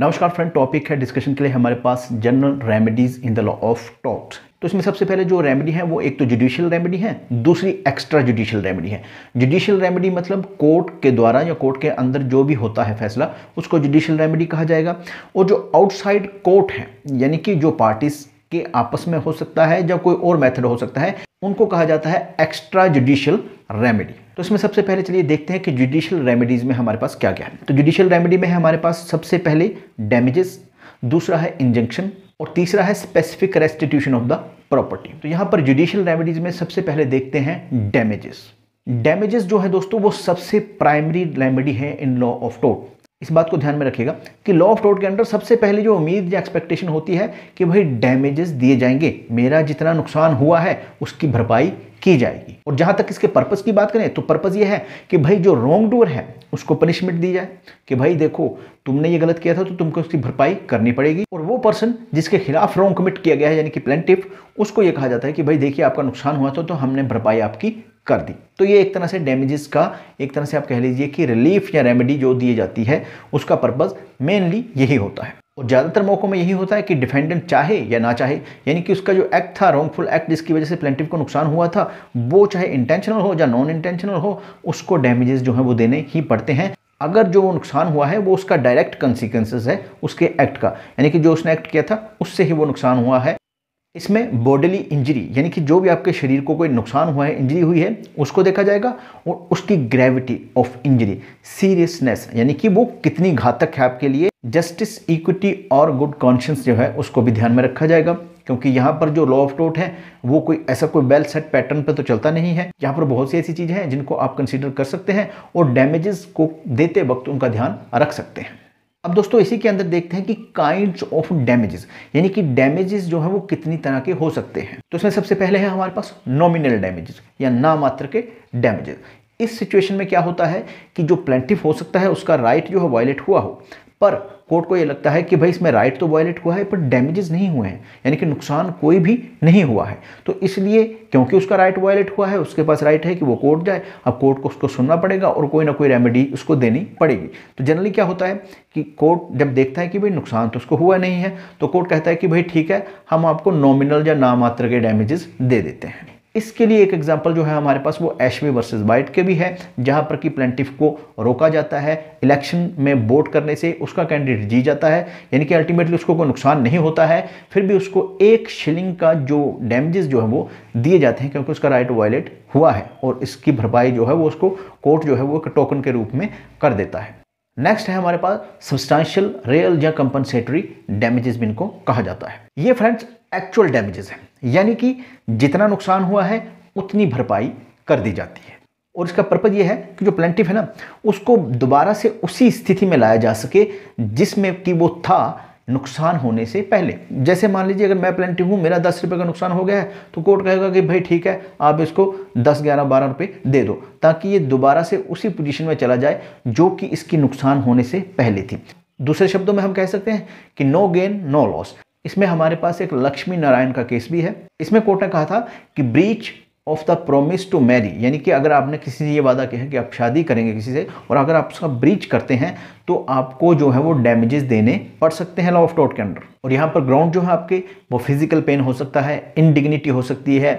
नमस्कार friend topic है discussion के लिए हमारे पास general remedies in the law of टॉट तो इसमें सबसे पहले जो रेमेडी है वो एक तो जुडिशियल रेमेडी है दूसरी एक्स्ट्रा जुडिशियल रेमेडी है जुडिशियल रेमेडी मतलब कोर्ट के द्वारा या कोर्ट के अंदर जो भी होता है फैसला उसको जुडिशियल रेमेडी कहा जाएगा और जो आउटसाइड कोर्ट है यानी कि जो पार्टीज के आपस में हो सकता है या कोई और मैथड हो सकता है उनको कहा जाता है एक्स्ट्रा जुडिशियल रेमेडी तो इसमें सबसे पहले चलिए देखते हैं कि जुडिशियल रेमेडीज़ में हमारे पास क्या क्या है तो जुडिशियल रेमेडी में है हमारे पास सबसे पहले डैमेजेस दूसरा है इंजंक्शन और तीसरा है specific restitution of the property तो यहाँ पर जुडिशियल रेमेडीज़ में सबसे पहले देखते हैं डैमेजेस डैमेजेस जो है दोस्तों वो सबसे प्राइमरी रेमेडी है इन लॉ ऑफ टोट इस बात को ध्यान में रखिएगा कि लॉ ऑफ टोट के अंडर सबसे पहले जो उम्मीद या एक्सपेक्टेशन होती है कि भाई डैमेजेस दिए जाएंगे मेरा जितना नुकसान हुआ है उसकी भरपाई की जाएगी और जहां तक इसके पर्पस की बात करें तो पर्पस ये है कि भाई जो रॉन्ग डूअर है उसको पनिशमेंट दी जाए कि भाई देखो तुमने ये गलत किया था तो तुमको उसकी भरपाई करनी पड़ेगी और वो पर्सन जिसके खिलाफ रॉन्ग कमिट किया गया है यानी कि प्लेंटिफ उसको ये कहा जाता है कि भाई देखिए आपका नुकसान हुआ था तो हमने भरपाई आपकी कर दी तो ये एक तरह से डैमेजेस का एक तरह से आप कह लीजिए कि रिलीफ या रेमेडी जो दी जाती है उसका पर्पज़ मेनली यही होता है और ज़्यादातर मौक़ों में यही होता है कि डिफेंडेंट चाहे या ना चाहे यानी कि उसका जो एक्ट था रॉन्गफुल एक्ट जिसकी वजह से प्लेंटिव को नुकसान हुआ था वो चाहे इंटेंशनल हो या नॉन इंटेंशनल हो उसको डैमेजेस जो हैं वो देने ही पड़ते हैं अगर जो वो नुकसान हुआ है वो उसका डायरेक्ट कंसिक्वेंसेज है उसके एक्ट का यानी कि जो उसने एक्ट किया था उससे ही वो नुकसान हुआ है इसमें बॉडली इंजरी यानी कि जो भी आपके शरीर को कोई नुकसान हुआ है इंजरी हुई है उसको देखा जाएगा और उसकी ग्रेविटी ऑफ इंजरी सीरियसनेस यानी कि वो कितनी घातक है आपके लिए जस्टिस इक्विटी और गुड कॉन्शियस जो है उसको भी ध्यान में रखा जाएगा क्योंकि यहाँ पर जो लॉ ऑफ टोट है वो कोई ऐसा कोई वेल सेट पैटर्न पर तो चलता नहीं है यहाँ पर बहुत सी ऐसी चीज़ें हैं जिनको आप कंसिडर कर सकते हैं और डैमेजेस को देते वक्त उनका ध्यान रख सकते हैं अब दोस्तों इसी के अंदर देखते हैं कि काइंड ऑफ डैमेजेस यानी कि डैमेजेस जो है वो कितनी तरह के हो सकते हैं तो इसमें सबसे पहले है हमारे पास नॉमिनल डैमेजेस या नामात्र के डैमेजेस इस सिचुएशन में क्या होता है कि जो प्लेंटिफ हो सकता है उसका राइट जो है वायलेट हुआ हो पर कोर्ट को ये लगता है कि भाई इसमें राइट तो वायलेट हुआ है पर डैमेजेस नहीं हुए हैं यानी कि नुकसान कोई भी नहीं हुआ है तो इसलिए क्योंकि उसका राइट वायलेट हुआ है उसके पास राइट है कि वो कोर्ट जाए अब कोर्ट को उसको सुनना पड़ेगा और कोई ना कोई रेमेडी उसको देनी पड़ेगी तो जनरली क्या होता है कि कोर्ट जब देखता है कि भाई नुकसान तो उसको हुआ नहीं है तो कोर्ट कहता है कि भाई ठीक है हम आपको नॉमिनल या नामात्र के डैमेजेस दे देते हैं इसके लिए एक एग्जाम्पल जो है हमारे पास वो एशवे वर्सेस वाइट के भी है जहां पर कि प्लेंटिफ को रोका जाता है इलेक्शन में वोट करने से उसका कैंडिडेट जी जाता है यानी कि अल्टीमेटली उसको कोई नुकसान नहीं होता है फिर भी उसको एक शिलिंग का जो डैमेजेस जो है वो दिए जाते हैं क्योंकि उसका राइट वायलेट हुआ है और इसकी भरपाई जो है वो उसको कोर्ट जो है वो एक टोकन के रूप में कर देता है नेक्स्ट है हमारे पास सब्सटैंशियल रियल या कंपनसेटरी डैमेजेस भी इनको कहा जाता है ये फ्रेंड्स एक्चुअल डैमेजेस हैं यानी कि जितना नुकसान हुआ है उतनी भरपाई कर दी जाती है और इसका पर्पज़ यह है कि जो प्लेंटिव है ना उसको दोबारा से उसी स्थिति में लाया जा सके जिसमें कि वो था नुकसान होने से पहले जैसे मान लीजिए अगर मैं प्लेंटिव हूँ मेरा दस रुपये का नुकसान हो गया है तो कोर्ट कहेगा कि भाई ठीक है आप इसको दस ग्यारह बारह रुपये दे दो ताकि ये दोबारा से उसी पोजिशन में चला जाए जो कि इसकी नुकसान होने से पहले थी दूसरे शब्दों में हम कह सकते हैं कि नो गेन नो लॉस इसमें हमारे पास एक लक्ष्मी नारायण का केस भी है इसमें कोर्ट ने कहा था कि breach of the promise to marry यानी कि अगर आपने किसी से ये वादा किया है कि आप शादी करेंगे किसी से और अगर आप उसका ब्रीच करते हैं तो आपको जो है वो डैमेजेस देने पड़ सकते हैं लॉ ऑफ टॉट के अंडर और यहाँ पर ग्राउंड जो है आपके वो फिजिकल पेन हो सकता है इनडिग्निटी हो सकती है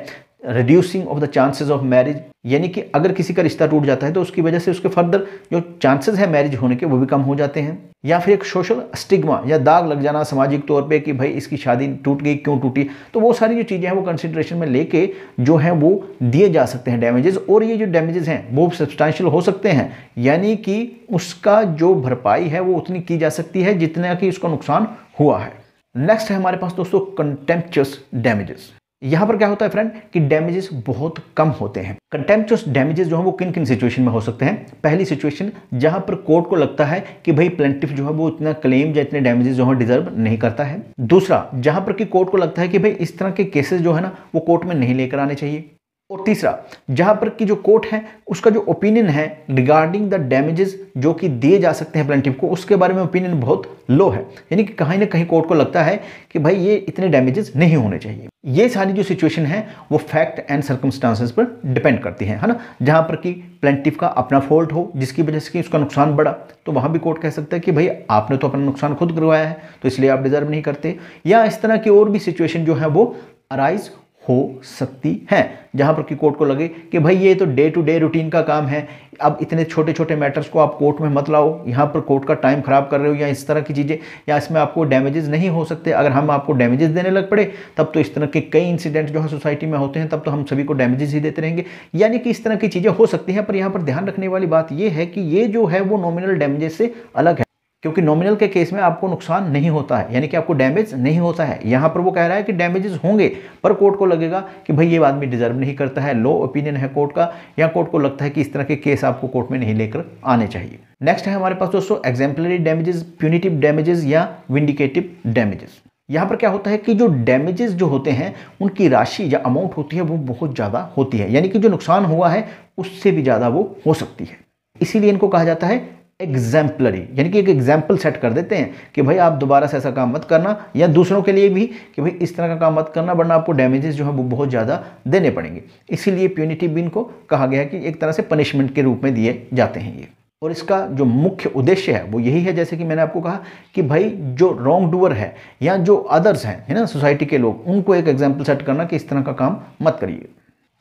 reducing of the chances of marriage यानी कि अगर किसी का रिश्ता टूट जाता है तो उसकी वजह से उसके फर्दर जो चांसेस है मैरिज होने के वो भी कम हो जाते हैं या फिर एक सोशल स्टिग्मा या दाग लग जाना सामाजिक तौर पे कि भाई इसकी शादी टूट गई क्यों टूटी तो वो सारी जो चीज़ें हैं वो कंसिड्रेशन में लेके जो है वो दिए जा सकते हैं डैमेजेस और ये जो डैमेजेस हैं वो सब्सटैंशियल हो सकते हैं यानी कि उसका जो भरपाई है वो उतनी की जा सकती है जितना कि उसका नुकसान हुआ है नेक्स्ट है हमारे पास दोस्तों कंटेम्पचस डैमेजेस यहां पर क्या होता है फ्रेंड कि डैमेजेस बहुत कम होते हैं कंटेम्पचुअस डैमेजेस जो है वो किन किन सिचुएशन में हो सकते हैं पहली सिचुएशन जहां पर कोर्ट को लगता है कि भाई प्लेंटिफ जो है वो इतना क्लेम या इतने डैमेजेस जो है डिजर्व नहीं करता है दूसरा जहां पर कि कोर्ट को लगता है कि भाई इस तरह के केसेस जो है ना वो कोर्ट में नहीं लेकर आने चाहिए और तीसरा जहां पर की जो कोर्ट है उसका जो ओपिनियन है रिगार्डिंग द डैमेजेस जो कि दिए जा सकते हैं प्लेंटिव को उसके बारे में ओपिनियन बहुत लो है यानी कि कहीं ना कहीं कोर्ट को लगता है कि भाई ये इतने डैमेजेस नहीं होने चाहिए ये सारी जो सिचुएशन है वो फैक्ट एंड सर्कमस्टांसेस पर डिपेंड करती है है ना जहाँ पर कि प्लेंटिव का अपना फॉल्ट हो जिसकी वजह से कि उसका नुकसान बढ़ा तो वहाँ भी कोर्ट कह सकता है कि भाई आपने तो अपना नुकसान खुद करवाया है तो इसलिए आप डिजर्व नहीं करते या इस तरह की और भी सिचुएशन जो है वो अराइज हो सकती है जहां पर कि कोर्ट को लगे कि भाई ये तो डे टू डे रूटीन का काम है अब इतने छोटे छोटे मैटर्स को आप कोर्ट में मत लाओ यहां पर कोर्ट का टाइम ख़राब कर रहे हो या इस तरह की चीज़ें या इसमें आपको डैमेजेस नहीं हो सकते अगर हम आपको डैमेजेस देने लग पड़े तब तो इस तरह के कई इंसिडेंट जो है सोसाइटी में होते हैं तब तो हम सभी को डैमेजेस ही देते रहेंगे यानी कि इस तरह की चीज़ें हो सकती हैं पर यहाँ पर ध्यान रखने वाली बात यह है कि ये जो है वो नॉमिनल डैमेजेस से अलग है क्योंकि नॉमिनल के केस में आपको नुकसान नहीं होता है यानी कि आपको डैमेज नहीं होता है यहाँ पर वो कह रहा है कि डैमेजेस होंगे पर कोर्ट को लगेगा कि भाई ये आदमी डिजर्व नहीं करता है लो ओपिनियन है कोर्ट का या कोर्ट को लगता है कि इस तरह के केस आपको कोर्ट में नहीं लेकर आने चाहिए नेक्स्ट है हमारे पास दोस्तों एग्जाम्पलरी डैमेजेस प्यूनिटिव डैमेजेस या विंडिकेटिव डैमेजेस यहाँ पर क्या होता है कि जो डैमेजेस जो होते हैं उनकी राशि या अमाउंट होती है वो बहुत ज़्यादा होती है यानी कि जो नुकसान हुआ है उससे भी ज़्यादा वो हो सकती है इसीलिए इनको कहा जाता है एग्जाम्पलरी यानी कि एक एग्जाम्पल सेट कर देते हैं कि भाई आप दोबारा से ऐसा काम मत करना या दूसरों के लिए भी कि भाई इस तरह का काम मत करना वरना आपको डैमेजेस जो है वो बहुत ज़्यादा देने पड़ेंगे इसीलिए प्यूनिटी बिन को कहा गया कि एक तरह से पनिशमेंट के रूप में दिए जाते हैं ये और इसका जो मुख्य उद्देश्य है वो यही है जैसे कि मैंने आपको कहा कि भाई जो रॉन्ग डूअर है या जो अदर्स हैं है ना सोसाइटी के लोग उनको एक एग्जाम्पल सेट करना कि इस तरह का काम मत करिए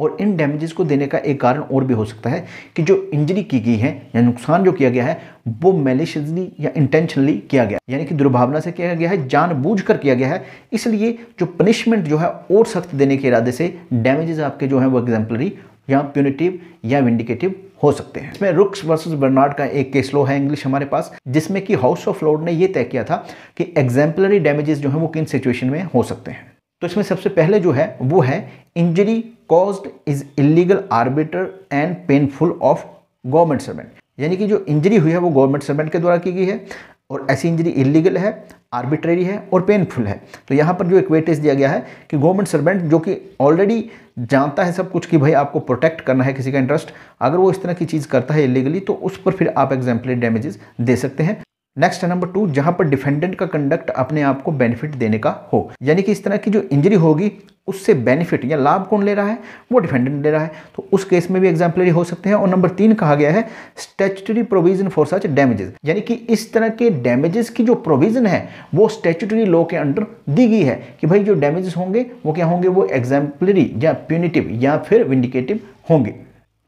और इन डैमेजेस को देने का एक कारण और भी हो सकता है कि जो इंजरी की गई है या नुकसान जो किया गया है वो मैलिशसली या इंटेंशनली किया गया यानी कि दुर्भावना से किया गया है जानबूझकर किया गया है इसलिए जो पनिशमेंट जो है और सख्त देने के इरादे से डैमेजेस आपके जो हैं वो एग्जाम्पलरी या प्यूनिटिव या विंडिकेटिव हो सकते हैं इसमें रुक्स वर्सेस बर्नार्ड का एक केस लो है इंग्लिश हमारे पास जिसमें कि हाउस ऑफ लॉर्ड ने यह तय किया था कि एग्जाम्पलरी डैमेजेस जो है वो किन सिचुएशन में हो सकते हैं तो इसमें सबसे पहले जो है वो है injury caused is illegal arbiter and painful of government servant यानी कि जो इंजरी हुई है वो गवर्नमेंट सर्वेंट के द्वारा की गई है और ऐसी इंजरी इलीगल है आर्बिट्रेरी है और पेनफुल है तो यहाँ पर जो इक्वेटेज दिया गया है कि गवर्नमेंट सर्वेंट जो कि ऑलरेडी जानता है सब कुछ कि भाई आपको प्रोटेक्ट करना है किसी का इंटरेस्ट अगर वो इस तरह की चीज़ करता है इलीगली तो उस पर फिर आप एग्जाम्पली डैमेजेस दे सकते हैं नेक्स्ट है नंबर टू जहां पर डिफेंडेंट का कंडक्ट अपने आप को बेनिफिट देने का हो यानी कि इस तरह की जो इंजरी होगी उससे बेनिफिट या लाभ कौन ले रहा है वो डिफेंडेंट ले रहा है तो उस केस में भी एग्जाम्पलरी हो सकते हैं और नंबर तीन कहा गया है statutory provision for such damages यानी कि इस तरह के डैमेजेस की जो प्रोविजन है वो स्टैचुटरी लॉ के अंडर दी गई है कि भाई जो डैमेजेस होंगे वो क्या होंगे वो एग्जाम्पलरी या प्यूनिटिव या फिर विंडिकेटिव होंगे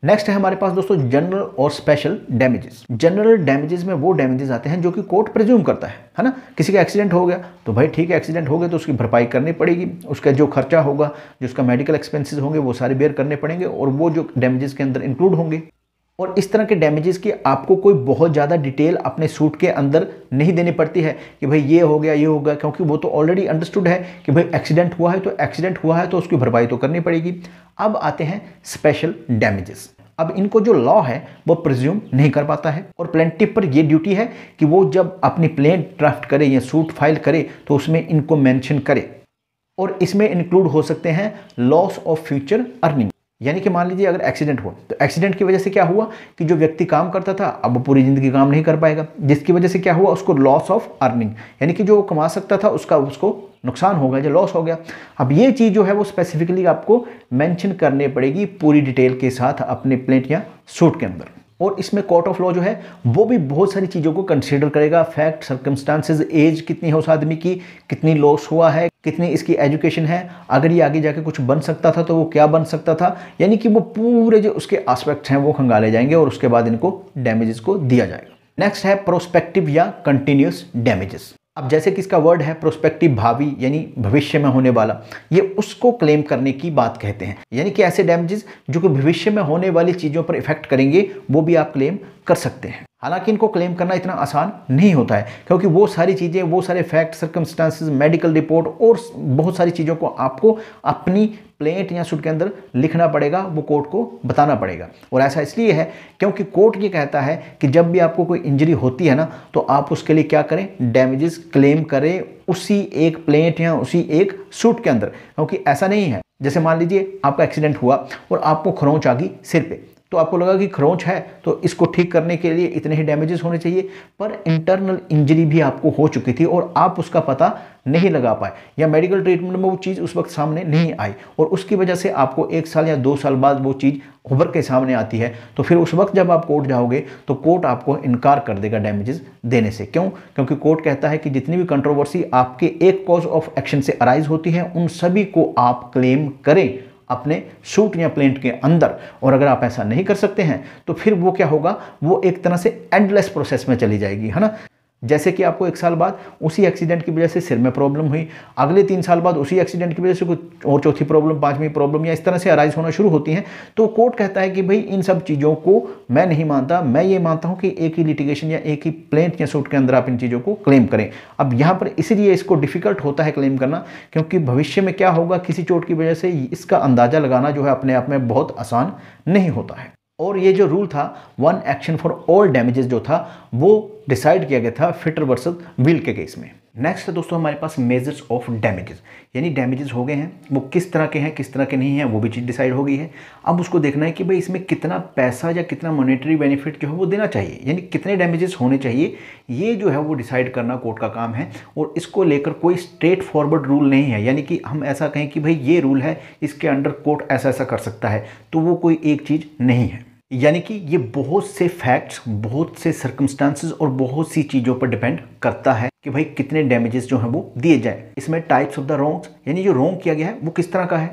नेक्स्ट है हमारे पास दोस्तों जनरल और स्पेशल डैमेजेस जनरल डैमेजेस में वो डैमेजेस आते हैं जो कि कोर्ट प्रज्यूम करता है है ना किसी का एक्सीडेंट हो गया तो भाई ठीक है एक्सीडेंट हो गया तो उसकी भरपाई करनी पड़ेगी उसका जो खर्चा होगा जो उसका मेडिकल एक्सपेंसिस होंगे वो सारे बेयर करने पड़ेंगे और वो जो डैमेजेस के अंदर इंक्लूड होंगे और इस तरह के डैमेजेस की आपको कोई बहुत ज़्यादा डिटेल अपने सूट के अंदर नहीं देनी पड़ती है कि भाई ये हो गया ये हो गया क्योंकि वो तो ऑलरेडी अंडरस्टूड है कि भाई एक्सीडेंट हुआ है तो एक्सीडेंट हुआ है तो उसकी भरपाई तो करनी पड़ेगी अब आते हैं स्पेशल डैमेजेस अब इनको जो लॉ है वो प्रिज्यूम नहीं कर पाता है और प्लेंटिव पर यह ड्यूटी है कि वो जब अपनी प्लेन ड्राफ्ट करे या सूट फाइल करे तो उसमें इनको मेंशन करे और इसमें इंक्लूड हो सकते हैं लॉस ऑफ फ्यूचर अर्निंग यानी कि मान लीजिए अगर एक्सीडेंट हुआ तो एक्सीडेंट की वजह से क्या हुआ कि जो व्यक्ति काम करता था अब वो पूरी ज़िंदगी काम नहीं कर पाएगा जिसकी वजह से क्या हुआ उसको लॉस ऑफ अर्निंग यानी कि जो कमा सकता था उसका उसको नुकसान हो गया या लॉस हो गया अब ये चीज़ जो है वो स्पेसिफिकली आपको मेंशन करने पड़ेगी पूरी डिटेल के साथ अपने प्लेट या सूट के अंदर और इसमें कोर्ट ऑफ लॉ जो है वो भी बहुत सारी चीज़ों को कंसिडर करेगा फैक्ट सर्कमस्टांसिस एज कितनी है उस आदमी की कितनी लॉस हुआ है कितनी इसकी एजुकेशन है अगर ये आगे जाके कुछ बन सकता था तो वो क्या बन सकता था यानी कि वो पूरे जो उसके आस्पेक्ट्स हैं वो खंगाले जाएंगे और उसके बाद इनको डैमेजेस को दिया जाएगा नेक्स्ट है प्रोस्पेक्टिव या कंटिन्यूस डैमेजेस अब जैसे कि इसका वर्ड है प्रोस्पेक्टिव भावी यानी भविष्य में होने वाला ये उसको क्लेम करने की बात कहते हैं यानी कि ऐसे डैमेजेस जो कि भविष्य में होने वाली चीज़ों पर इफेक्ट करेंगे वो भी आप क्लेम कर सकते हैं हालांकि इनको क्लेम करना इतना आसान नहीं होता है क्योंकि वो सारी चीज़ें वो सारे फैक्ट सर्कमस्टांसिस मेडिकल रिपोर्ट और बहुत सारी चीज़ों को आपको अपनी प्लेट या सूट के अंदर लिखना पड़ेगा वो कोर्ट को बताना पड़ेगा और ऐसा इसलिए है क्योंकि कोर्ट ये कहता है कि जब भी आपको कोई इंजरी होती है ना तो आप उसके लिए क्या करें डैमेजेस क्लेम करें उसी एक प्लेट या उसी एक सूट के अंदर क्योंकि ऐसा नहीं है जैसे मान लीजिए आपका एक्सीडेंट हुआ और आपको खरोंच आ गई सिर पे तो आपको लगा कि खरोंच है तो इसको ठीक करने के लिए इतने ही डैमेजेस होने चाहिए पर इंटरनल इंजरी भी आपको हो चुकी थी और आप उसका पता नहीं लगा पाए या मेडिकल ट्रीटमेंट में वो चीज़ उस वक्त सामने नहीं आई और उसकी वजह से आपको एक साल या दो साल बाद वो चीज़ उभर के सामने आती है तो फिर उस वक्त जब आप कोर्ट जाओगे तो कोर्ट आपको इनकार कर देगा डैमेजेस देने से क्यों क्योंकि कोर्ट कहता है कि जितनी भी कंट्रोवर्सी आपके एक कॉज ऑफ एक्शन से अराइज होती है उन सभी को आप क्लेम करें अपने सूट या प्लेंट के अंदर और अगर आप ऐसा नहीं कर सकते हैं तो फिर वो क्या होगा वो एक तरह से एंडलेस प्रोसेस में चली जाएगी है ना जैसे कि आपको एक साल बाद उसी एक्सीडेंट की वजह से सिर में प्रॉब्लम हुई अगले तीन साल बाद उसी एक्सीडेंट की वजह से कुछ और चौथी प्रॉब्लम पांचवी प्रॉब्लम या इस तरह से अराइज होना शुरू होती हैं तो कोर्ट कहता है कि भाई इन सब चीज़ों को मैं नहीं मानता मैं ये मानता हूँ कि एक ही लिटिगेशन या एक ही प्लेंट या सूट के अंदर आप इन चीज़ों को क्लेम करें अब यहाँ पर इसीलिए इसको डिफिकल्ट होता है क्लेम करना क्योंकि भविष्य में क्या होगा किसी चोट की वजह से इसका अंदाज़ा लगाना जो है अपने आप में बहुत आसान नहीं होता है और ये जो रूल था one action for all damages जो था वो डिसाइड किया गया था फिटर वर्सेस व्हील के केस में नेक्स्ट है दोस्तों हमारे पास मेजर्स ऑफ डैमेजेस यानी डैमेजेस हो गए हैं वो किस तरह के हैं किस तरह के नहीं हैं वो भी चीज़ डिसाइड हो गई है अब उसको देखना है कि भाई इसमें कितना पैसा या कितना मॉनेटरी बेनिफिट जो है वो देना चाहिए यानी कितने डैमेजेस होने चाहिए ये जो है वो डिसाइड करना कोर्ट का काम है और इसको लेकर कोई स्ट्रेट फॉरवर्ड रूल नहीं है यानी कि हम ऐसा कहें कि भाई ये रूल है इसके अंडर कोर्ट ऐसा ऐसा कर सकता है तो वो कोई एक चीज़ नहीं है यानी कि ये बहुत से फैक्ट्स बहुत से सर्कमस्टांसिस और बहुत सी चीज़ों पर डिपेंड करता है कि भाई कितने डैमेजेस जो हैं वो दिए जाए इसमें टाइप्स ऑफ द रोंग्स यानी जो रोंग किया गया है वो किस तरह का है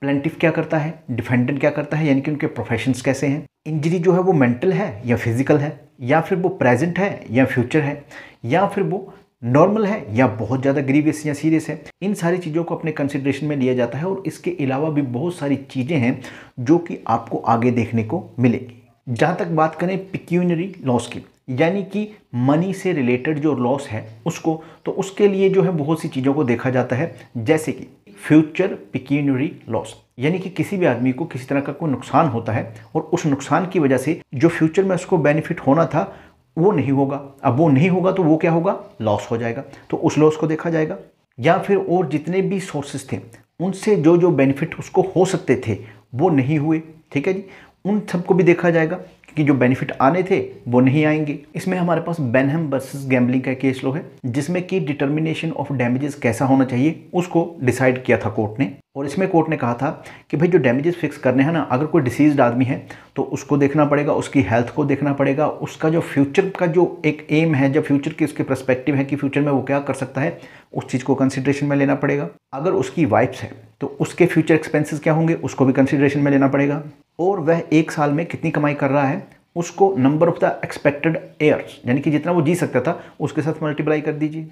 प्लेंटिव क्या करता है डिफेंडेंट क्या करता है यानी कि उनके प्रोफेशन कैसे हैं इंजरी जो है वो मेंटल है या फिजिकल है या फिर वो प्रेजेंट है या फ्यूचर है या फिर वो नॉर्मल है या बहुत ज़्यादा ग्रीवियस या सीरियस है इन सारी चीज़ों को अपने कंसिड्रेशन में लिया जाता है और इसके अलावा भी बहुत सारी चीज़ें हैं जो कि आपको आगे देखने को मिलेगी जहाँ तक बात करें पिक्यूनरी लॉस की यानी कि मनी से रिलेटेड जो लॉस है उसको तो उसके लिए जो है बहुत सी चीज़ों को देखा जाता है जैसे कि फ्यूचर पिक्यूनरी लॉस यानी कि किसी भी आदमी को किसी तरह का कोई नुकसान होता है और उस नुकसान की वजह से जो फ्यूचर में उसको बेनिफिट होना था वो नहीं होगा अब वो नहीं होगा तो वो क्या होगा लॉस हो जाएगा तो उस लॉस को देखा जाएगा या फिर और जितने भी सोर्सेज थे उनसे जो जो बेनिफिट उसको हो सकते थे वो नहीं हुए ठीक है जी उन सबको भी देखा जाएगा कि जो बेनिफिट आने थे वो नहीं आएंगे इसमें हमारे पास बेनहम वर्सेस गैम्बलिंग का केस लो है जिसमें कि डिटर्मिनेशन ऑफ डैमेजेस कैसा होना चाहिए उसको डिसाइड किया था कोर्ट ने और इसमें कोर्ट ने कहा था कि भाई जो डैमेजेस फिक्स करने हैं ना अगर कोई डिसीज आदमी है तो उसको देखना पड़ेगा उसकी हेल्थ को देखना पड़ेगा उसका जो फ्यूचर का जो एक एम है जो फ्यूचर की उसके प्रस्पेक्टिव है कि फ्यूचर में वो क्या कर सकता है उस चीज़ को कंसिडरेशन में लेना पड़ेगा अगर उसकी वाइफ्स है तो उसके फ्यूचर एक्सपेंसिस क्या होंगे उसको भी कंसिडरेशन में लेना पड़ेगा और वह एक साल में कितनी कमाई कर रहा है उसको number of the expected years यानी कि जितना वो जी सकता था उसके साथ मल्टीप्लाई कर दीजिए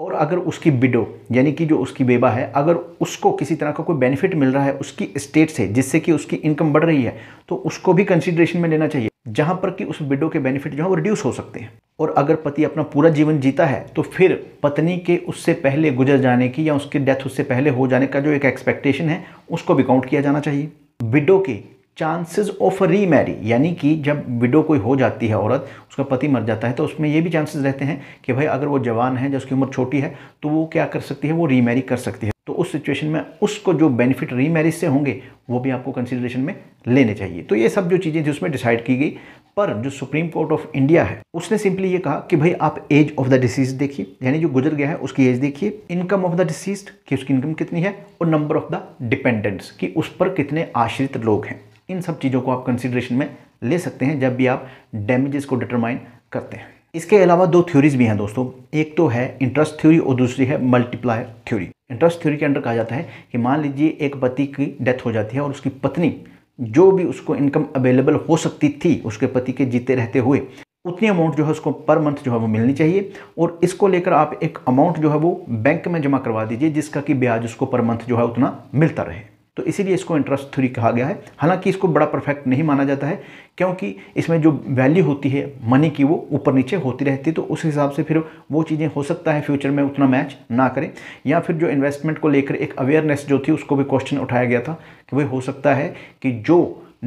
और अगर उसकी बिडो यानी कि जो उसकी बेबा है अगर उसको किसी तरह का कोई बेनिफिट मिल रहा है उसकी स्टेट से जिससे कि उसकी इनकम बढ़ रही है तो उसको भी कंसिडरेशन में लेना चाहिए जहाँ पर कि उस बिडो के बेनिफिट जो है वो रिड्यूस हो सकते हैं और अगर पति अपना पूरा जीवन जीता है तो फिर पत्नी के उससे पहले गुजर जाने की या उसकी डेथ उससे पहले हो जाने का जो एक एक्सपेक्टेशन है उसको भी काउंट किया जाना चाहिए विडो के चांसेस ऑफ रीमैरी यानी कि जब विडो कोई हो जाती है औरत उसका पति मर जाता है तो उसमें ये भी चांसेस रहते हैं कि भाई अगर वो जवान है जब उसकी उम्र छोटी है तो वो क्या कर सकती है वो रीमैरी कर सकती है तो उस सिचुएशन में उसको जो बेनिफिट रीमैरिज से होंगे वो भी आपको कंसिडरेशन में लेने चाहिए तो ये सब जो चीज़ें थी उसमें डिसाइड की गई पर जो सुप्रीम कोर्ट ऑफ इंडिया है उसने सिंपली ये कहा कि भाई आप एज ऑफ द डिसीज देखिए यानी जो गुजर गया है उसकी एज देखिए इनकम ऑफ द डिसीज कि उसकी इनकम कितनी है और नंबर ऑफ द डिपेंडेंट्स कि उस पर कितने आश्रित लोग हैं इन सब चीज़ों को आप कंसिडरेशन में ले सकते हैं जब भी आप डैमेजेस को डिटरमाइन करते हैं इसके अलावा दो थ्योरीज भी हैं दोस्तों एक तो है इंटरेस्ट थ्योरी और दूसरी है मल्टीप्लायर थ्योरी इंटरेस्ट थ्योरी के अंडर कहा जाता है कि मान लीजिए एक पति की डेथ हो जाती है और उसकी पत्नी जो भी उसको इनकम अवेलेबल हो सकती थी उसके पति के जीते रहते हुए उतनी अमाउंट जो है उसको पर मंथ जो है वो मिलनी चाहिए और इसको लेकर आप एक अमाउंट जो है वो बैंक में जमा करवा दीजिए जिसका कि ब्याज उसको पर मंथ जो है उतना मिलता रहे तो इसीलिए इसको इंटरेस्ट थ्री कहा गया है हालांकि इसको बड़ा परफेक्ट नहीं माना जाता है क्योंकि इसमें जो वैल्यू होती है मनी की वो ऊपर नीचे होती रहती है तो उस हिसाब से फिर वो चीज़ें हो सकता है फ्यूचर में उतना मैच ना करें या फिर जो इन्वेस्टमेंट को लेकर एक अवेयरनेस जो थी उसको भी क्वेश्चन उठाया गया था कि भाई हो सकता है कि जो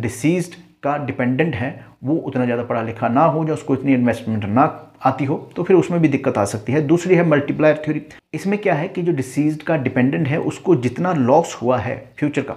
डिसीज का डिपेंडेंट है वो उतना ज़्यादा पढ़ा लिखा ना हो या उसको इतनी इन्वेस्टमेंट ना आती हो तो फिर उसमें भी दिक्कत आ सकती है दूसरी है मल्टीप्लायर थ्योरी इसमें क्या है कि जो डिसीज का डिपेंडेंट है उसको जितना लॉस हुआ है फ्यूचर का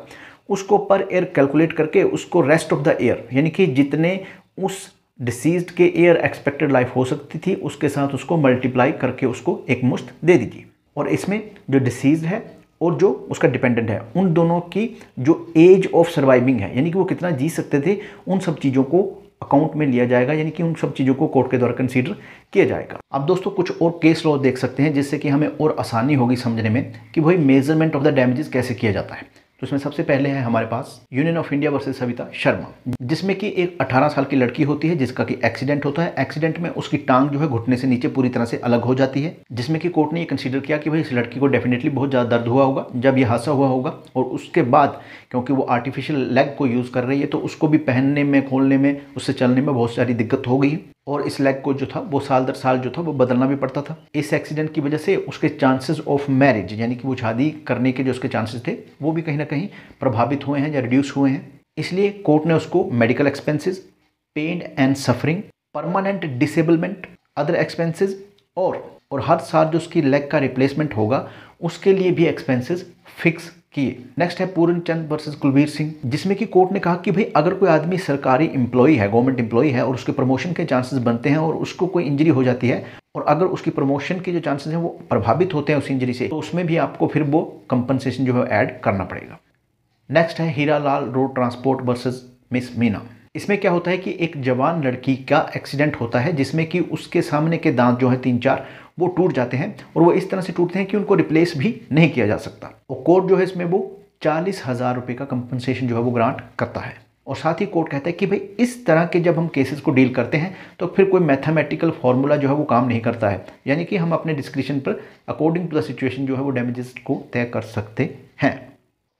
उसको पर एयर कैलकुलेट करके उसको रेस्ट ऑफ द एयर यानी कि जितने उस डिसीज के एयर एक्सपेक्टेड लाइफ हो सकती थी उसके साथ उसको मल्टीप्लाई करके उसको एक मुश्त दे दीजिए और इसमें जो डिसीज है और जो उसका डिपेंडेंट है उन दोनों की जो एज ऑफ सर्वाइविंग है यानी कि वो कितना जी सकते थे उन सब चीज़ों को अकाउंट में लिया जाएगा यानी कि उन सब चीज़ों को कोर्ट के द्वारा कंसीडर किया जाएगा अब दोस्तों कुछ और केस लॉ देख सकते हैं जिससे कि हमें और आसानी होगी समझने में कि भाई मेजरमेंट ऑफ द डैमेजेस कैसे किया जाता है तो इसमें सबसे पहले है हमारे पास union of India versus Savita Sharma जिसमें कि एक 18 साल की लड़की होती है जिसका कि एक्सीडेंट होता है एक्सीडेंट में उसकी टांग जो है घुटने से नीचे पूरी तरह से अलग हो जाती है जिसमें कि कोर्ट ने ये कंसीडर किया कि भाई इस लड़की को डेफिनेटली बहुत ज़्यादा दर्द हुआ होगा जब यह हादसा हुआ होगा और उसके बाद क्योंकि वो आर्टिफिशियल लेग को यूज़ कर रही है तो उसको भी पहनने में खोलने में उससे चलने में बहुत सारी दिक्कत हो गई और इस लेग को जो था वो साल दर साल जो था वो बदलना भी पड़ता था इस एक्सीडेंट की वजह से उसके चांसेस ऑफ मैरिज यानी कि वो शादी करने के जो उसके चांसेस थे वो भी कहीं ना कहीं प्रभावित हुए हैं या रिड्यूस हुए हैं इसलिए कोर्ट ने उसको medical expenses pain and suffering permanent disablement other expenses और और हर साल जो उसकी लेग का रिप्लेसमेंट होगा उसके लिए भी एक्सपेंसेस फिक्स किए नेक्स्ट है पूरन चंद वर्सेज कुलवीर सिंह जिसमें कि कोर्ट ने कहा कि भाई अगर कोई आदमी सरकारी इंप्लॉई है गवर्नमेंट एम्प्लॉय है और उसके प्रमोशन के चांसेस बनते हैं और उसको कोई इंजरी हो जाती है और अगर उसकी प्रमोशन के जो चांसेस हैं वो प्रभावित होते हैं उस इंजरी से तो उसमें भी आपको फिर वो कंपनसेशन जो है ऐड करना पड़ेगा नेक्स्ट है Hira Lal road transport versus miss Meena इसमें क्या होता है कि एक जवान लड़की का एक्सीडेंट होता है जिसमें कि उसके सामने के दांत जो हैं तीन चार वो टूट जाते हैं और वो इस तरह से टूटते हैं कि उनको रिप्लेस भी नहीं किया जा सकता और कोर्ट जो है इसमें वो चालीस हज़ार रुपये का कंपनसेशन जो है वो ग्रांट करता है और साथ ही कोर्ट कहता है कि भाई इस तरह के जब हम केसेस को डील करते हैं तो फिर कोई मैथमेटिकल फार्मूला जो है वो काम नहीं करता है यानी कि हम अपने डिस्क्रिप्शन पर अकॉर्डिंग टू द सिचुएशन जो है वो डैमेजेस को तय कर सकते हैं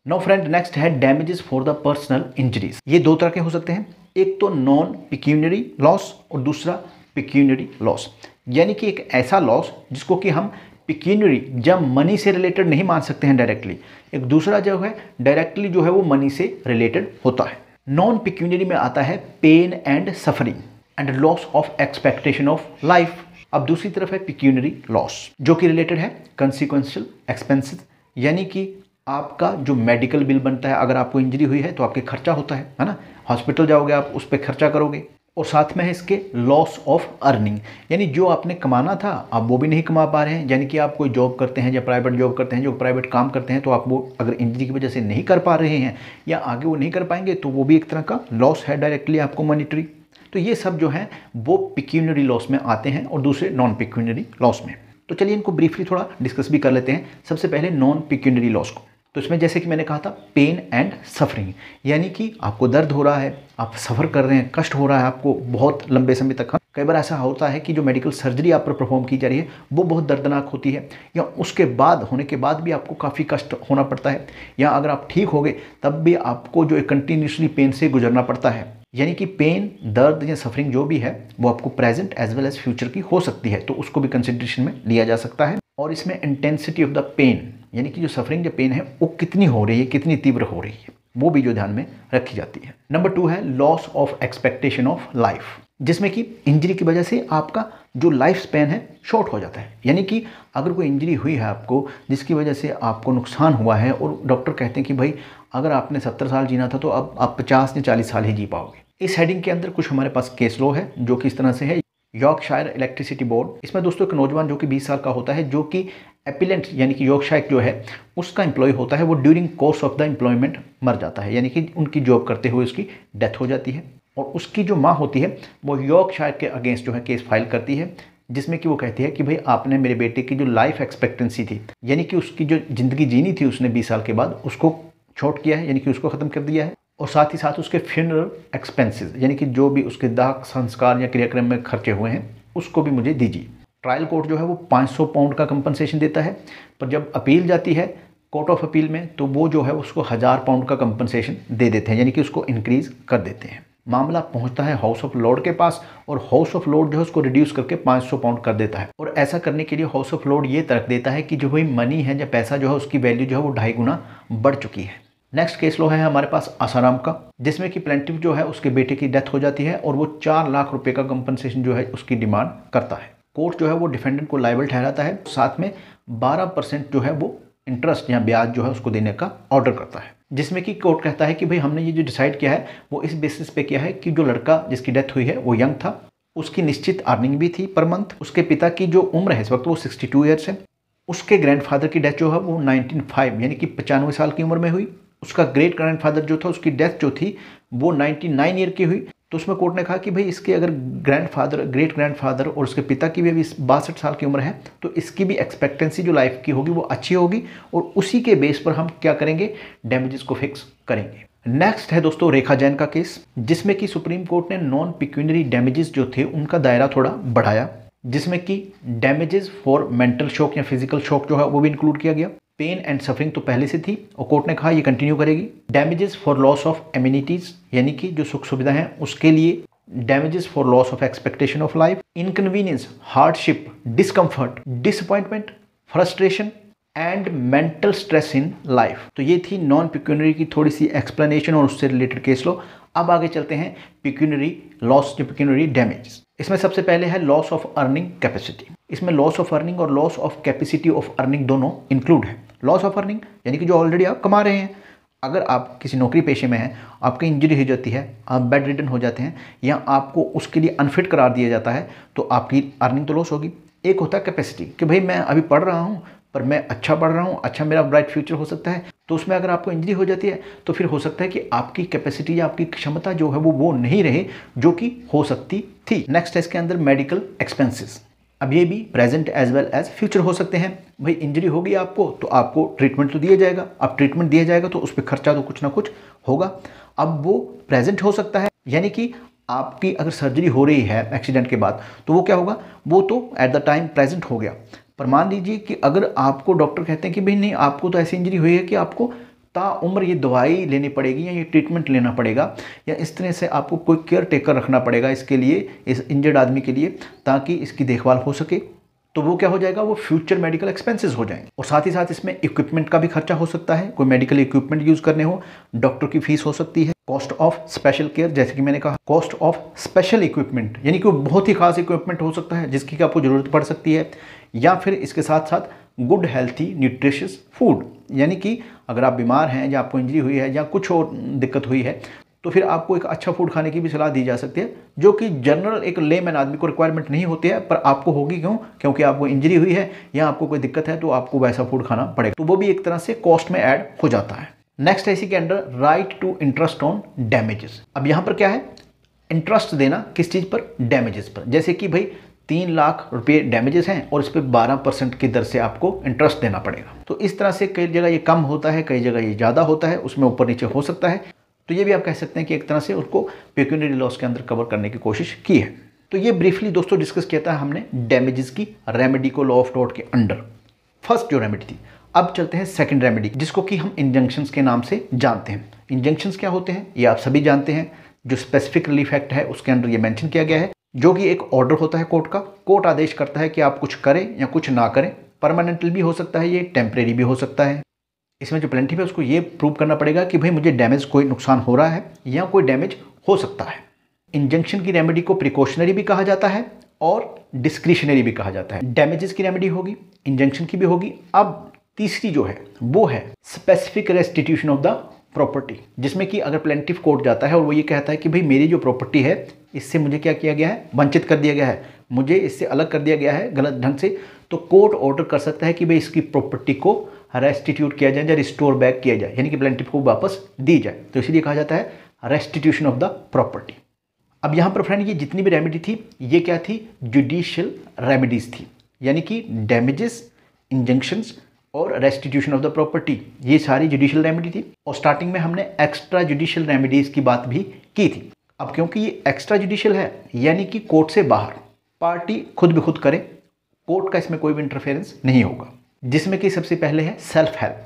नो फ्रेंड नेक्स्ट है damages for the personal injuries ये दो तरह के हो सकते हैं एक तो नॉन पिक्यूनरी लॉस और दूसरा पिक्यूनरी लॉस यानी कि एक ऐसा लॉस जिसको कि हम पिक्यूनरी जब मनी से रिलेटेड नहीं मान सकते हैं डायरेक्टली एक दूसरा जो है डायरेक्टली जो है वो मनी से रिलेटेड होता है नॉन पिक्यूनरी में आता है pain and suffering and loss of expectation of life अब दूसरी तरफ है पिक्यूनरी लॉस जो कि रिलेटेड है कंसिक्वेंशियल एक्सपेंसिस यानी कि आपका जो मेडिकल बिल बनता है अगर आपको इंजरी हुई है तो आपके खर्चा होता है है ना हॉस्पिटल जाओगे आप उस पर खर्चा करोगे और साथ में है इसके लॉस ऑफ अर्निंग यानी जो आपने कमाना था आप वो भी नहीं कमा पा रहे हैं यानी कि आप कोई जॉब करते हैं या प्राइवेट जॉब करते हैं जो प्राइवेट काम करते हैं तो आप वो अगर इंजरी की वजह से नहीं कर पा रहे हैं या आगे वो नहीं कर पाएंगे तो वो भी एक तरह का लॉस है डायरेक्टली आपको मॉनिटरी तो ये सब जो है वो पिक्यूनरी लॉस में आते हैं और दूसरे नॉन पिक्यूनरी लॉस में तो चलिए इनको ब्रीफली थोड़ा डिस्कस भी कर लेते हैं सबसे पहले नॉन पिक्यूनरी लॉस को तो इसमें जैसे कि मैंने कहा था पेन एंड सफरिंग यानी कि आपको दर्द हो रहा है आप सफ़र कर रहे हैं कष्ट हो रहा है आपको बहुत लंबे समय तक हाँ। कई बार ऐसा होता है कि जो मेडिकल सर्जरी आप पर परफॉर्म की जा रही है वो बहुत दर्दनाक होती है या उसके बाद होने के बाद भी आपको काफ़ी कष्ट होना पड़ता है या अगर आप ठीक हो गए तब भी आपको जो एक कंटिन्यूसली पेन से गुजरना पड़ता है यानी कि पेन दर्द या सफरिंग जो भी है वो आपको present as well as future की हो सकती है तो उसको भी कंसिड्रेशन में लिया जा सकता है और इसमें इंटेंसिटी ऑफ द पेन यानी कि जो सफरिंग जो पेन है वो कितनी हो रही है कितनी तीव्र हो रही है वो भी जो ध्यान में रखी जाती है नंबर टू है loss of expectation of life जिसमें कि इंजरी की वजह से आपका जो लाइफ स्पेन है शॉर्ट हो जाता है यानी कि अगर कोई इंजरी हुई है आपको जिसकी वजह से आपको नुकसान हुआ है और डॉक्टर कहते हैं कि भाई अगर आपने सत्तर साल जीना था तो अब आप पचास या चालीस साल ही जी पाओगे इस हेडिंग के अंदर कुछ हमारे पास केस लो है जो कि इस तरह से है यॉर्कशायर इलेक्ट्रिसिटी बोर्ड इसमें दोस्तों एक नौजवान जो कि 20 साल का होता है जो कि एपिलेंट यानी कि योगशायक जो है उसका एम्प्लॉय होता है वो during course of the employment मर जाता है यानी कि उनकी जॉब करते हुए उसकी डेथ हो जाती है और उसकी जो माँ होती है वो योगशायक के अगेंस्ट जो है केस फाइल करती है जिसमें कि वो कहती है कि भाई आपने मेरे बेटे की जो लाइफ एक्सपेक्टेंसी थी यानी कि उसकी जो ज़िंदगी जीनी थी उसने 20 साल के बाद उसको छोट किया है यानी कि उसको ख़त्म कर दिया है और साथ ही साथ उसके फ्यूनरल एक्सपेंसेस यानी कि जो भी उसके दाह संस्कार या क्रियाक्रम में खर्चे हुए हैं उसको भी मुझे दीजिए ट्रायल कोर्ट जो है वो 500 पाउंड का कंपनसेशन देता है पर जब अपील जाती है कोर्ट ऑफ अपील में तो वो जो है उसको हज़ार पाउंड का कंपनसेशन दे देते हैं यानी कि उसको इंक्रीज़ कर देते हैं मामला पहुंचता है हाउस ऑफ लॉर्ड के पास और हाउस ऑफ लॉर्ड जो है उसको रिड्यूस करके 500 पाउंड कर देता है और ऐसा करने के लिए हाउस ऑफ लॉर्ड ये तर्क देता है कि जो भी मनी है या पैसा जो है उसकी वैल्यू जो है वो ढाई गुना बढ़ चुकी है नेक्स्ट केस लो है हमारे पास आसाराम का जिसमें कि प्लेंटिव जो है उसके बेटे की डेथ हो जाती है और वो चार लाख रुपये का कंपनसेशन जो है उसकी डिमांड करता है कोर्ट जो है वो डिफेंडेंट को लाइबल ठहराता है साथ में 12 परसेंट जो है वो इंटरेस्ट या ब्याज जो है उसको देने का ऑर्डर करता है जिसमें कि कोर्ट कहता है कि भाई हमने ये जो डिसाइड किया है वो इस बेसिस पे किया है कि जो लड़का जिसकी डेथ हुई है वो यंग था उसकी निश्चित अर्निंग भी थी पर मंथ उसके पिता की जो उम्र है इस वक्त वो 62 टू ईयर्स है उसके ग्रैंड की डेथ जो है वो नाइनटीन यानी कि पचानवे साल की उम्र में हुई उसका ग्रेट ग्रैंडफादर जो था उसकी डेथ जो थी वो 99 ईयर की हुई तो उसमें कोर्ट ने कहा कि भाई इसके अगर ग्रैंडफादर ग्रेट ग्रैंडफादर और उसके पिता की भी अभी बासठ साल की उम्र है तो इसकी भी एक्सपेक्टेंसी जो लाइफ की होगी वो अच्छी होगी और उसी के बेस पर हम क्या करेंगे डैमेजेस को फिक्स करेंगे नेक्स्ट है दोस्तों रेखा जैन का केस जिसमें कि सुप्रीम कोर्ट ने नॉन पिक्यूनरी डैमेजेस जो थे उनका दायरा थोड़ा बढ़ाया जिसमें कि डैमेजेस फॉर मेंटल शॉक या फिजिकल शॉक जो है वो भी इंक्लूड किया गया पेन एंड सफरिंग तो पहले से थी और कोर्ट ने कहा ये कंटिन्यू करेगी damages for loss of amenities यानी कि जो सुख सुविधा है उसके लिए damages for loss of expectation of life inconvenience hardship discomfort disappointment frustration and mental stress in life तो ये थी नॉन पिक्यूनरी की थोड़ी सी एक्सप्लेनेशन और उससे रिलेटेड केस लो अब आगे चलते हैं पिक्यूनरी लॉस जो पिक्यूनरी डैमेज इसमें सबसे पहले है लॉस ऑफ अर्निंग कैपेसिटी इसमें लॉस ऑफ अर्निंग और loss of capacity of earning दोनों इंक्लूड है लॉस ऑफ अर्निंग यानी कि जो ऑलरेडी आप कमा रहे हैं अगर आप किसी नौकरी पेशे में हैं आपकी इंजरी हो जाती है आप बेड रिटर्न हो जाते हैं या आपको उसके लिए अनफिट करार दिया जाता है तो आपकी अर्निंग तो लॉस होगी एक होता है कैपेसिटी कि भाई मैं अभी पढ़ रहा हूँ पर मैं अच्छा पढ़ रहा हूँ अच्छा मेरा ब्राइट फ्यूचर हो सकता है तो उसमें अगर आपको इंजरी हो जाती है तो फिर हो सकता है कि आपकी कैपेसिटी या आपकी क्षमता जो है वो वो नहीं रहे जो कि हो सकती थी नेक्स्ट है इसके अंदर मेडिकल एक्सपेंसेस अब ये भी present as well as future हो सकते हैं भाई इंजरी होगी आपको तो आपको ट्रीटमेंट तो दिया जाएगा अब ट्रीटमेंट दिया जाएगा तो उस पर खर्चा तो कुछ ना कुछ होगा अब वो प्रेजेंट हो सकता है यानी कि आपकी अगर सर्जरी हो रही है एक्सीडेंट के बाद तो वो क्या होगा वो तो एट द टाइम प्रेजेंट हो गया पर मान लीजिए कि अगर आपको डॉक्टर कहते हैं कि भाई नहीं आपको तो ऐसी इंजरी हुई है कि आपको उम्र ये दवाई लेनी पड़ेगी या ये ट्रीटमेंट लेना पड़ेगा या इस तरह से आपको कोई केयर टेकर रखना पड़ेगा इसके लिए इस इंजर्ड आदमी के लिए ताकि इसकी देखभाल हो सके तो वो क्या हो जाएगा वो फ्यूचर मेडिकल एक्सपेंसेस हो जाएंगे और साथ ही साथ इसमें इक्विपमेंट का भी खर्चा हो सकता है कोई मेडिकल इक्विपमेंट यूज़ करने हो डॉक्टर की फीस हो सकती है कॉस्ट ऑफ स्पेशल केयर जैसे कि मैंने कहा कॉस्ट ऑफ स्पेशल इक्विपमेंट यानी कि बहुत ही खास इक्विपमेंट हो सकता है जिसकी आपको ज़रूरत पड़ सकती है या फिर इसके साथ साथ गुड हेल्थी न्यूट्रिशियस फूड यानी कि अगर आप बीमार हैं या आपको इंजरी हुई है या कुछ और दिक्कत हुई है तो फिर आपको एक अच्छा फूड खाने की भी सलाह दी जा सकती है जो कि जनरल एक लेमैन आदमी को रिक्वायरमेंट नहीं होती है पर आपको होगी क्यों क्योंकि आपको इंजरी हुई है या आपको कोई दिक्कत है तो आपको वैसा फूड खाना पड़ेगा तो वो भी एक तरह से कॉस्ट में ऐड हो जाता है नेक्स्ट है इसी के under right to interest on damages अब यहाँ पर क्या है इंटरेस्ट देना किस चीज़ पर डैमेजेस पर जैसे कि भाई तीन लाख रुपये डैमेजेस हैं और इस पर बारह परसेंट की दर से आपको इंटरेस्ट देना पड़ेगा तो इस तरह से कई जगह ये कम होता है कई जगह ये ज़्यादा होता है उसमें ऊपर नीचे हो सकता है तो ये भी आप कह सकते हैं कि एक तरह से उसको पेक्यूनरी लॉस के अंदर कवर करने की कोशिश की है तो ये ब्रीफली दोस्तों डिस्कस किया था हमने डैमेजेस की रेमेडी को लॉ ऑफ डॉट के अंडर फर्स्ट जो रेमेडी थी अब चलते हैं सेकेंड रेमेडी जिसको कि हम इंजंक्शंस के नाम से जानते हैं इंजंक्शंस क्या होते हैं ये आप सभी जानते हैं जो स्पेसिफिक रिलीफ एक्ट है उसके अंदर ये मेंशन किया गया है जो कि एक ऑर्डर होता है कोर्ट का कोर्ट आदेश करता है कि आप कुछ करें या कुछ ना करें परमानेंटल भी हो सकता है ये टेम्परेरी भी हो सकता है इसमें जो प्लेंटिव है उसको ये प्रूव करना पड़ेगा कि भाई मुझे डैमेज कोई नुकसान हो रहा है या कोई डैमेज हो सकता है इंजंक्शन की रेमेडी को प्रिकॉशनरी भी कहा जाता है और डिस्क्रिशनरी भी कहा जाता है डैमेजेस की रेमेडी होगी इंजंक्शन की भी होगी अब तीसरी जो है वो है specific restitution of the property जिसमें कि अगर प्लेंटिव कोर्ट जाता है और वो ये कहता है कि भाई मेरी जो प्रॉपर्टी है इससे मुझे क्या किया गया है वंचित कर दिया गया है मुझे इससे अलग कर दिया गया है गलत ढंग से तो कोर्ट ऑर्डर कर सकता है कि भाई इसकी प्रॉपर्टी को रेस्टिट्यूट किया जाए या रिस्टोर बैक किया जाए यानी कि प्लेंटिव को वापस दी जाए तो इसीलिए कहा जाता है रेस्टिट्यूशन ऑफ द प्रॉपर्टी अब यहाँ पर फ्रेंड ये जितनी भी रेमेडी थी ये क्या थी जुडिशियल रेमेडीज थी यानी कि डैमेजेस इंजंक्शंस और रेस्टिट्यूशन ऑफ द प्रॉपर्टी ये सारी जुडिशियल रेमेडी थी और स्टार्टिंग में हमने एक्स्ट्रा जुडिशियल रेमेडीज़ की बात भी की थी अब क्योंकि ये एक्स्ट्रा जुडिशियल है यानी कि कोर्ट से बाहर पार्टी खुद ब खुद करे कोर्ट का इसमें कोई भी इंटरफेरेंस नहीं होगा जिसमें कि सबसे पहले है सेल्फ हेल्प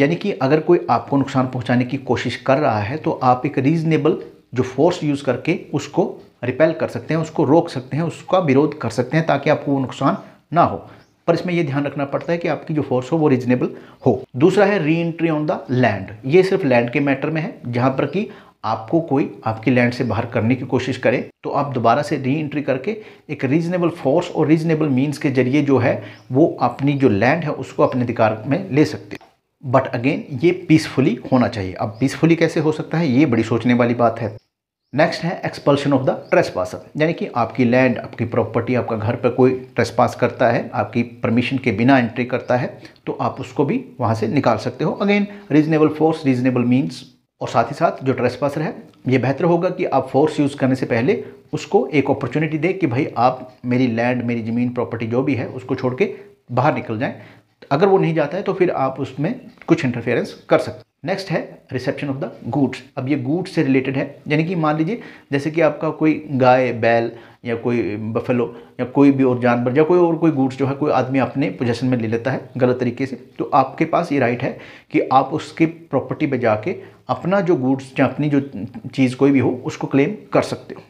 यानी कि अगर कोई आपको नुकसान पहुंचाने की कोशिश कर रहा है तो आप एक रीजनेबल जो फोर्स यूज़ करके उसको रिपेल कर सकते हैं उसको रोक सकते हैं उसका विरोध कर सकते हैं ताकि आपको वो नुकसान ना हो पर इसमें यह ध्यान रखना पड़ता है कि आपकी जो फोर्स हो वो रीजनेबल हो दूसरा है re entry on the land ये सिर्फ लैंड के मैटर में है जहां पर कि आपको कोई आपकी लैंड से बाहर करने की कोशिश करे तो आप दोबारा से री एंट्री करके एक रीजनेबल फोर्स और रीजनेबल मीन्स के जरिए जो है वो अपनी जो लैंड है उसको अपने अधिकार में ले सकते बट अगेन ये पीसफुली होना चाहिए अब पीसफुली कैसे हो सकता है ये बड़ी सोचने वाली बात है नेक्स्ट है expulsion of the trespasser यानी कि आपकी लैंड आपकी प्रॉपर्टी आपका घर पर कोई ट्रेस पास करता है आपकी परमिशन के बिना एंट्री करता है तो आप उसको भी वहाँ से निकाल सकते हो again reasonable force reasonable means और साथ ही साथ जो ट्रेस पासर है ये बेहतर होगा कि आप फोर्स यूज़ करने से पहले उसको एक अपॉर्चुनिटी दे कि भाई आप मेरी लैंड मेरी ज़मीन प्रॉपर्टी जो भी है उसको छोड़ के बाहर निकल जाएँ अगर वो नहीं जाता है तो फिर आप उसमें कुछ इंटरफेरेंस कर सकते नेक्स्ट है रिसेप्शन ऑफ द गुड्स अब ये गुड्स से रिलेटेड है यानी कि मान लीजिए जैसे कि आपका कोई गाय बैल या कोई बफेलो या कोई भी और जानवर या कोई और कोई गुड्स जो है कोई आदमी अपने पोजेशन में ले लेता है गलत तरीके से तो आपके पास ये राइट है कि आप उसके प्रॉपर्टी पर जाके अपना जो गुड्स या अपनी जो चीज़ कोई भी हो उसको क्लेम कर सकते हो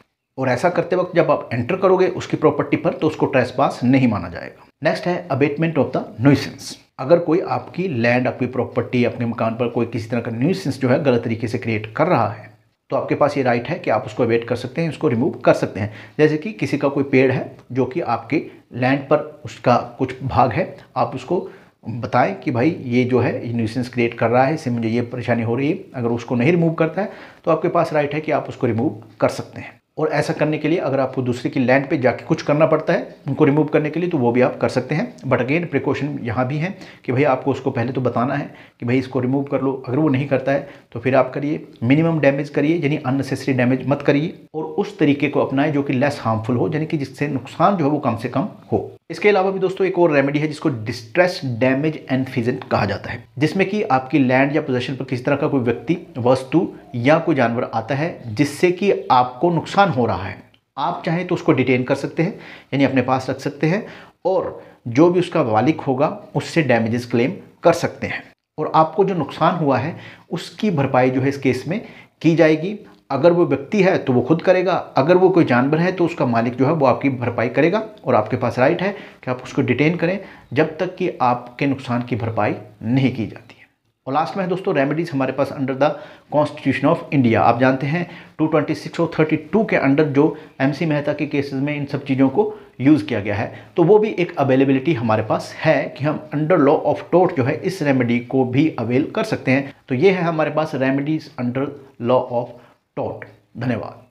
और ऐसा करते वक्त जब आप एंटर करोगे उसकी प्रॉपर्टी पर तो उसको ट्रेस पास नहीं माना जाएगा नेक्स्ट है अबेटमेंट ऑफ द नोइसेंस अगर कोई आपकी लैंड आपकी प्रॉपर्टी अपने मकान पर कोई किसी तरह का न्यूसेंस जो है गलत तरीके से क्रिएट कर रहा है तो आपके पास ये राइट है कि आप उसको अवेट कर सकते हैं उसको रिमूव कर सकते हैं जैसे कि किसी का कोई पेड़ है जो कि आपके लैंड पर उसका कुछ भाग है आप उसको बताएं कि भाई ये जो है ये न्यूसेंस क्रिएट कर रहा है इससे मुझे ये परेशानी हो रही है अगर उसको नहीं रिमूव करता है तो आपके पास राइट है कि आप उसको रिमूव कर सकते हैं और ऐसा करने के लिए अगर आपको दूसरे की लैंड पे जाके कुछ करना पड़ता है उनको रिमूव करने के लिए तो वो भी आप कर सकते हैं बट अगेन प्रिकॉशन यहाँ भी है कि भाई आपको उसको पहले तो बताना है कि भाई इसको रिमूव कर लो अगर वो नहीं करता है तो फिर आप करिए मिनिमम डैमेज करिए यानी अननेसेसरी डैमेज मत करिए और उस तरीके को अपनाएं जो कि लेस हार्मफुल हो यानी कि जिससे नुकसान जो है वो कम से कम हो इसके अलावा भी दोस्तों एक और रेमेडी है जिसको डिस्ट्रेस डैमेज एंड फिजेंट कहा जाता है जिसमें कि आपकी लैंड या पोजेशन पर किसी तरह का कोई व्यक्ति वस्तु या कोई जानवर आता है जिससे कि आपको नुकसान हो रहा है आप चाहें तो उसको डिटेन कर सकते हैं यानी अपने पास रख सकते हैं और जो भी उसका मालिक होगा उससे डैमेजेस क्लेम कर सकते हैं और आपको जो नुकसान हुआ है उसकी भरपाई जो है इस केस में की जाएगी अगर वो व्यक्ति है तो वो खुद करेगा अगर वो कोई जानवर है तो उसका मालिक जो है वो आपकी भरपाई करेगा और आपके पास राइट है कि आप उसको डिटेन करें जब तक कि आपके नुकसान की भरपाई नहीं की जाती और लास्ट में है दोस्तों रेमेडीज़ हमारे पास under the constitution of India आप जानते हैं 226 और 32 के अंडर जो एमसी मेहता के केसेस में इन सब चीज़ों को यूज़ किया गया है तो वो भी एक अवेलेबिलिटी हमारे पास है कि हम अंडर लॉ ऑफ टोर्ट जो है इस रेमेडी को भी अवेल कर सकते हैं तो ये है हमारे पास रेमेडीज़ अंडर लॉ ऑफ टॉट धन्यवाद